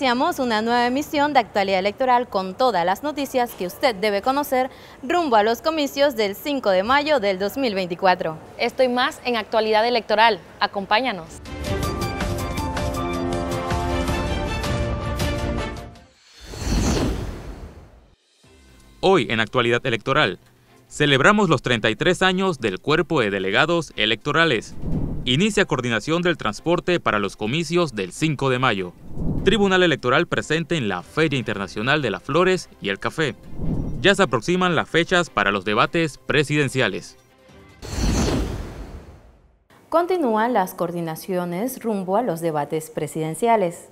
Iniciamos una nueva emisión de actualidad electoral con todas las noticias que usted debe conocer rumbo a los comicios del 5 de mayo del 2024. Estoy más en actualidad electoral. Acompáñanos. Hoy en actualidad electoral, celebramos los 33 años del Cuerpo de Delegados Electorales inicia coordinación del transporte para los comicios del 5 de mayo. Tribunal Electoral presente en la Feria Internacional de las Flores y el Café. Ya se aproximan las fechas para los debates presidenciales. Continúan las coordinaciones rumbo a los debates presidenciales.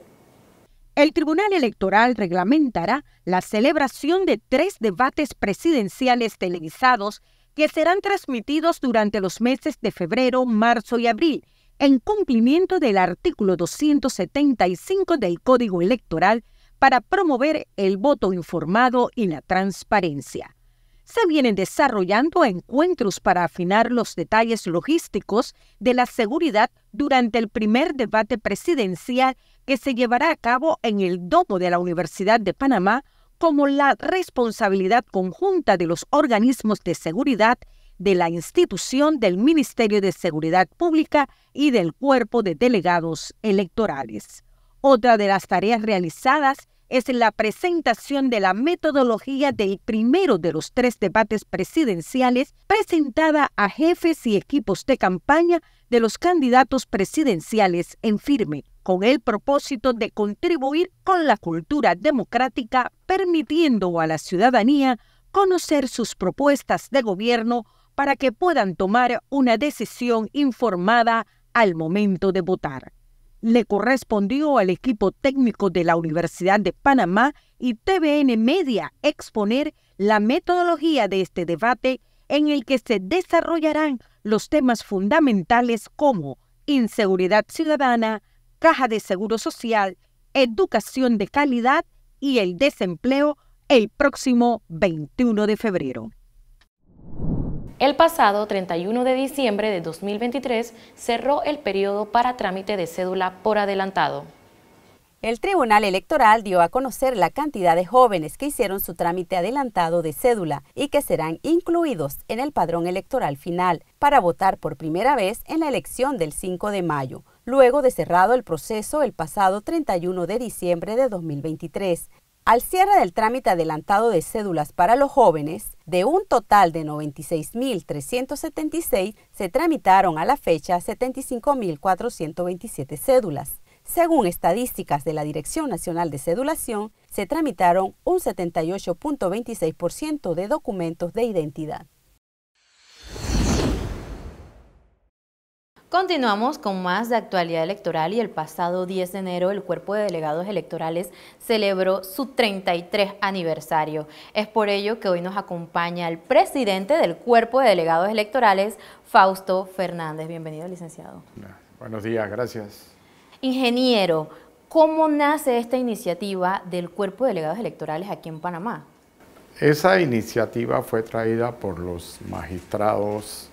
El Tribunal Electoral reglamentará la celebración de tres debates presidenciales televisados que serán transmitidos durante los meses de febrero, marzo y abril, en cumplimiento del artículo 275 del Código Electoral para promover el voto informado y la transparencia. Se vienen desarrollando encuentros para afinar los detalles logísticos de la seguridad durante el primer debate presidencial que se llevará a cabo en el Domo de la Universidad de Panamá como la responsabilidad conjunta de los organismos de seguridad de la institución del Ministerio de Seguridad Pública y del Cuerpo de Delegados Electorales. Otra de las tareas realizadas es la presentación de la metodología del primero de los tres debates presidenciales presentada a jefes y equipos de campaña de los candidatos presidenciales en firme con el propósito de contribuir con la cultura democrática, permitiendo a la ciudadanía conocer sus propuestas de gobierno para que puedan tomar una decisión informada al momento de votar. Le correspondió al equipo técnico de la Universidad de Panamá y TVN Media exponer la metodología de este debate en el que se desarrollarán los temas fundamentales como inseguridad ciudadana, Caja de Seguro Social, Educación de Calidad y el Desempleo el próximo 21 de febrero. El pasado 31 de diciembre de 2023 cerró el periodo para trámite de cédula por adelantado. El Tribunal Electoral dio a conocer la cantidad de jóvenes que hicieron su trámite adelantado de cédula y que serán incluidos en el padrón electoral final para votar por primera vez en la elección del 5 de mayo, luego de cerrado el proceso el pasado 31 de diciembre de 2023. Al cierre del trámite adelantado de cédulas para los jóvenes, de un total de 96.376 se tramitaron a la fecha 75.427 cédulas. Según estadísticas de la Dirección Nacional de Cedulación, se tramitaron un 78.26% de documentos de identidad. Continuamos con más de actualidad electoral y el pasado 10 de enero el Cuerpo de Delegados Electorales celebró su 33 aniversario. Es por ello que hoy nos acompaña el presidente del Cuerpo de Delegados Electorales, Fausto Fernández. Bienvenido, licenciado. Buenos días, gracias. Ingeniero, ¿cómo nace esta iniciativa del Cuerpo de Delegados Electorales aquí en Panamá? Esa iniciativa fue traída por los magistrados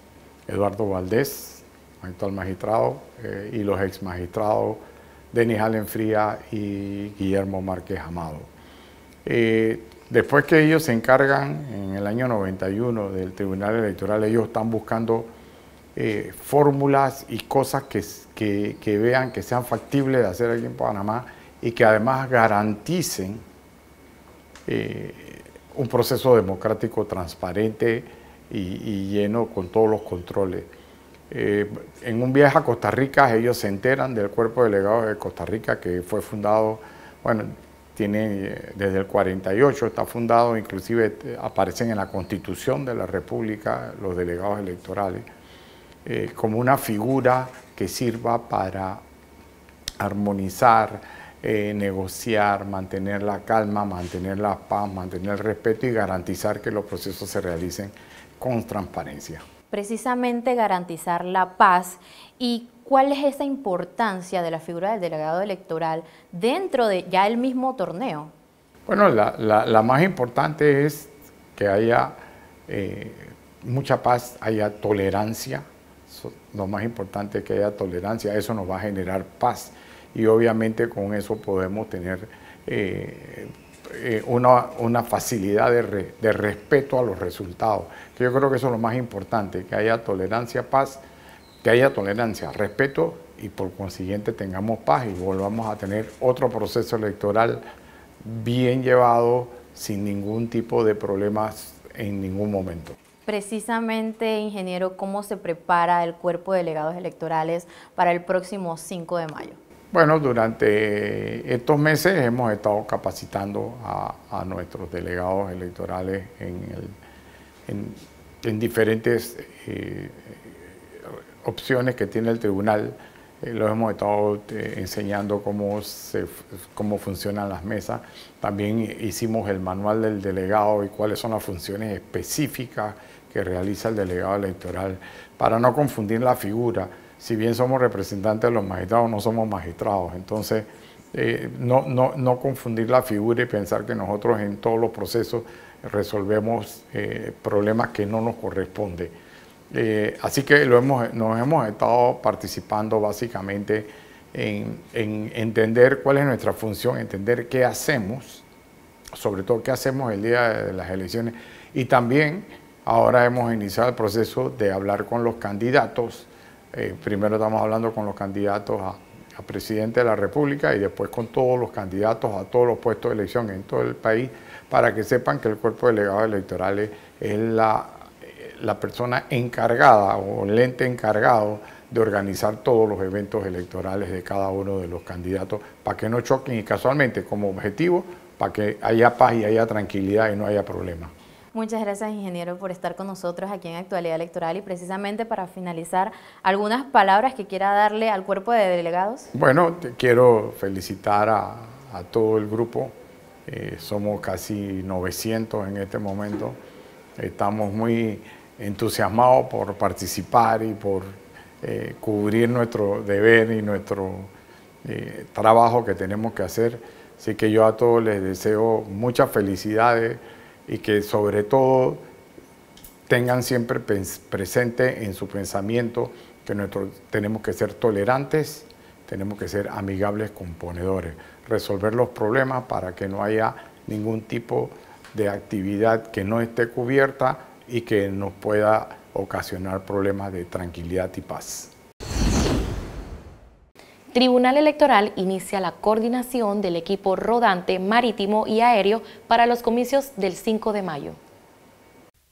Eduardo Valdés, actual magistrado, eh, y los ex magistrados Denis Allen Fría y Guillermo Márquez Amado. Eh, después que ellos se encargan en el año 91 del Tribunal Electoral, ellos están buscando eh, fórmulas y cosas que, vean que sean factibles de hacer aquí en Panamá y que además garanticen eh, un proceso democrático transparente y, lleno con todos los controles. Eh, en un viaje a Costa Rica ellos se enteran del cuerpo de delegados de Costa Rica que fue fundado, bueno, tiene desde el 48 está fundado, inclusive aparecen en la Constitución de la República los delegados electorales. Eh, como una figura que sirva para armonizar, eh, negociar, mantener la calma, mantener la paz, mantener el respeto y garantizar que los procesos se realicen con transparencia. Precisamente garantizar la paz y cuál es esa importancia de la figura del delegado electoral dentro de ya el mismo torneo. Bueno, la, más importante es que haya eh, mucha paz, haya tolerancia, lo más importante es que haya tolerancia, eso nos va a generar paz y obviamente con eso podemos tener eh, eh, una, facilidad de, respeto a los resultados. Que yo creo que eso es lo más importante, que haya tolerancia, paz, que haya tolerancia, respeto y por consiguiente tengamos paz y volvamos a tener otro proceso electoral bien llevado, sin ningún tipo de problemas en ningún momento precisamente, ingeniero, cómo se prepara el cuerpo de delegados electorales para el próximo 5 de mayo. Bueno, durante estos meses hemos estado capacitando a, nuestros delegados electorales en, diferentes eh, opciones que tiene el tribunal eh, los hemos estado eh, enseñando cómo, funcionan las mesas. También hicimos el manual del delegado y cuáles son las funciones específicas que realiza el delegado electoral, para no confundir la figura. Si bien somos representantes de los magistrados, no somos magistrados. Entonces, eh, no, confundir la figura y pensar que nosotros en todos los procesos resolvemos problemas que no nos corresponden. Eh, así que nos hemos estado participando básicamente en, entender cuál es nuestra función, entender qué hacemos, sobre todo qué hacemos el día de las elecciones. Y también ahora hemos iniciado el proceso de hablar con los candidatos. Eh, primero estamos hablando con los candidatos a, a presidente de la República y después con todos los candidatos a todos los puestos de elección en todo el país para que sepan que el cuerpo de delegados electorales es la la persona encargada o el ente encargado de organizar todos los eventos electorales de cada uno de los candidatos para que no choquen y casualmente como objetivo para que haya paz y haya tranquilidad y no haya problemas. Muchas gracias, ingeniero, por estar con nosotros aquí en Actualidad Electoral y precisamente para finalizar, algunas palabras que quiera darle al cuerpo de delegados. Bueno, te quiero felicitar a, todo el grupo. Eh, somos casi 900 en este momento. Estamos muy entusiasmado por participar y por eh, cubrir nuestro deber y nuestro eh, trabajo que tenemos que hacer. Así que yo a todos les deseo muchas felicidades y que sobre todo tengan siempre presente en su pensamiento que tenemos que ser tolerantes, tenemos que ser amigables componedores, resolver los problemas para que no haya ningún tipo de actividad que no esté cubierta y que nos pueda ocasionar problemas de tranquilidad y paz. Tribunal Electoral inicia la coordinación del equipo rodante marítimo y aéreo para los comicios del 5 de mayo.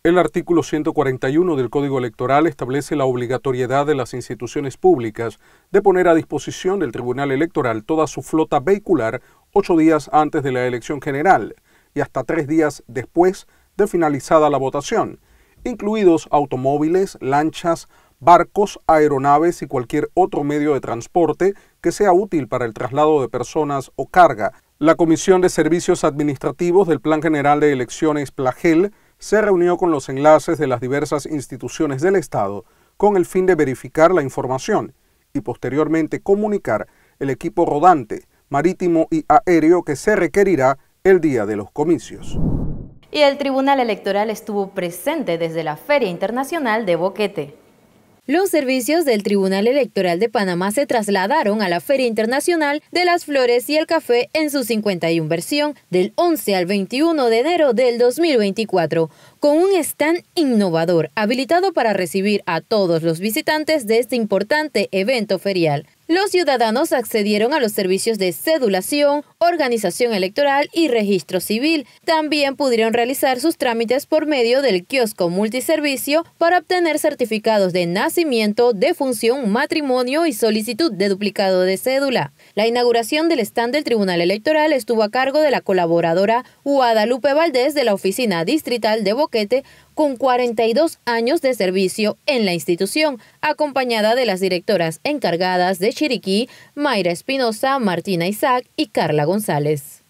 El artículo 141 del Código Electoral establece la obligatoriedad de las instituciones públicas de poner a disposición del Tribunal Electoral toda su flota vehicular ocho días antes de la elección general y hasta tres días después finalizada la votación, incluidos automóviles, lanchas, barcos, aeronaves y cualquier otro medio de transporte que sea útil para el traslado de personas o carga. La Comisión de Servicios Administrativos del Plan General de Elecciones Plagel se reunió con los enlaces de las diversas instituciones del Estado con el fin de verificar la información y posteriormente comunicar el equipo rodante, marítimo y aéreo que se requerirá el día de los comicios y el Tribunal Electoral estuvo presente desde la Feria Internacional de Boquete. Los servicios del Tribunal Electoral de Panamá se trasladaron a la Feria Internacional de las Flores y el Café en su 51 versión del 11 al 21 de enero del 2024, con un stand innovador habilitado para recibir a todos los visitantes de este importante evento ferial los ciudadanos accedieron a los servicios de cedulación, organización electoral y registro civil. También pudieron realizar sus trámites por medio del kiosco multiservicio para obtener certificados de nacimiento, defunción, matrimonio y solicitud de duplicado de cédula. La inauguración del stand del Tribunal Electoral estuvo a cargo de la colaboradora Guadalupe Valdés de la Oficina Distrital de Boquete con 42 años de servicio en la institución, acompañada de las directoras encargadas de Chiriquí, Mayra Espinosa, Martina Isaac y Carla González.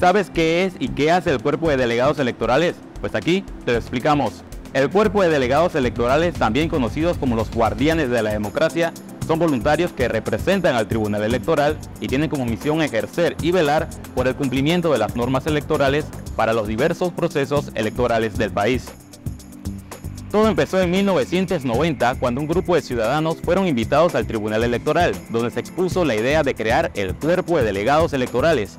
¿Sabes qué es y qué hace el cuerpo de delegados electorales? Pues aquí te lo explicamos. El cuerpo de delegados electorales, también conocidos como los guardianes de la democracia, son voluntarios que representan al Tribunal Electoral y tienen como misión ejercer y velar por el cumplimiento de las normas electorales para los diversos procesos electorales del país. Todo empezó en 1990 cuando un grupo de ciudadanos fueron invitados al Tribunal Electoral, donde se expuso la idea de crear el Cuerpo de Delegados Electorales,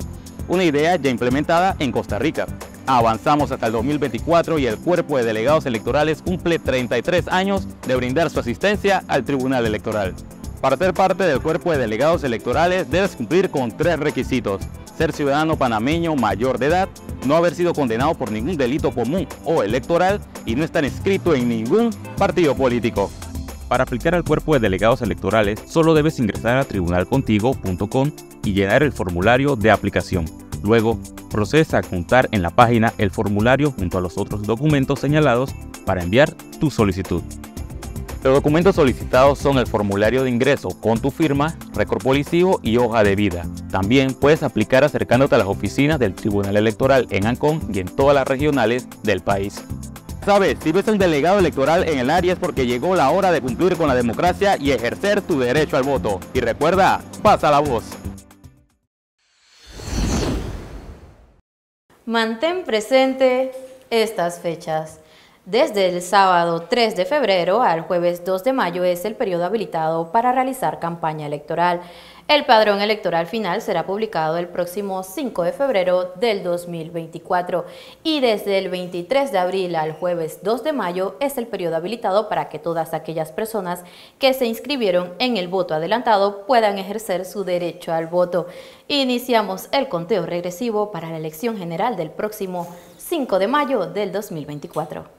una idea ya implementada en Costa Rica. Avanzamos hasta el 2024 y el Cuerpo de Delegados Electorales cumple 33 años de brindar su asistencia al Tribunal Electoral. Para ser parte del cuerpo de delegados electorales debes cumplir con tres requisitos. Ser ciudadano panameño mayor de edad, no haber sido condenado por ningún delito común o electoral y no estar inscrito en ningún partido político. Para aplicar al cuerpo de delegados electorales solo debes ingresar a tribunalcontigo.com y llenar el formulario de aplicación. Luego, procesa a juntar en la página el formulario junto a los otros documentos señalados para enviar tu solicitud. Los documentos solicitados son el formulario de ingreso con tu firma, récord policivo y hoja de vida. También puedes aplicar acercándote a las oficinas del Tribunal Electoral en Ancón y en todas las regionales del país. Sabes, si ves el delegado electoral en el área es porque llegó la hora de cumplir con la democracia y ejercer tu derecho al voto. Y recuerda, pasa la voz. Mantén presente estas fechas. Desde el sábado 3 de febrero al jueves 2 de mayo es el periodo habilitado para realizar campaña electoral. El padrón electoral final será publicado el próximo 5 de febrero del 2024 y desde el 23 de abril al jueves 2 de mayo es el periodo habilitado para que todas aquellas personas que se inscribieron en el voto adelantado puedan ejercer su derecho al voto. Iniciamos el conteo regresivo para la elección general del próximo 5 de mayo del 2024.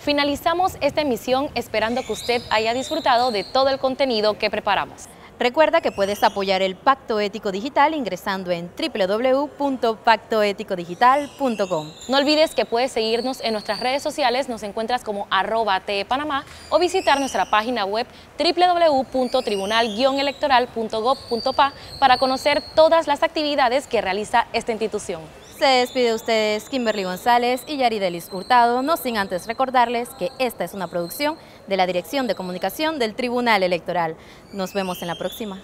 Finalizamos esta emisión esperando que usted haya disfrutado de todo el contenido que preparamos. Recuerda que puedes apoyar el Pacto Ético Digital ingresando en www.pactoeticodigital.com. No olvides que puedes seguirnos en nuestras redes sociales, nos encuentras como arroba Panamá o visitar nuestra página web www.tribunal-electoral.gov.pa para conocer todas las actividades que realiza esta institución. Se despide ustedes Kimberly González y Yaridelis Hurtado, no sin antes recordarles que esta es una producción de la Dirección de Comunicación del Tribunal Electoral. Nos vemos en la próxima.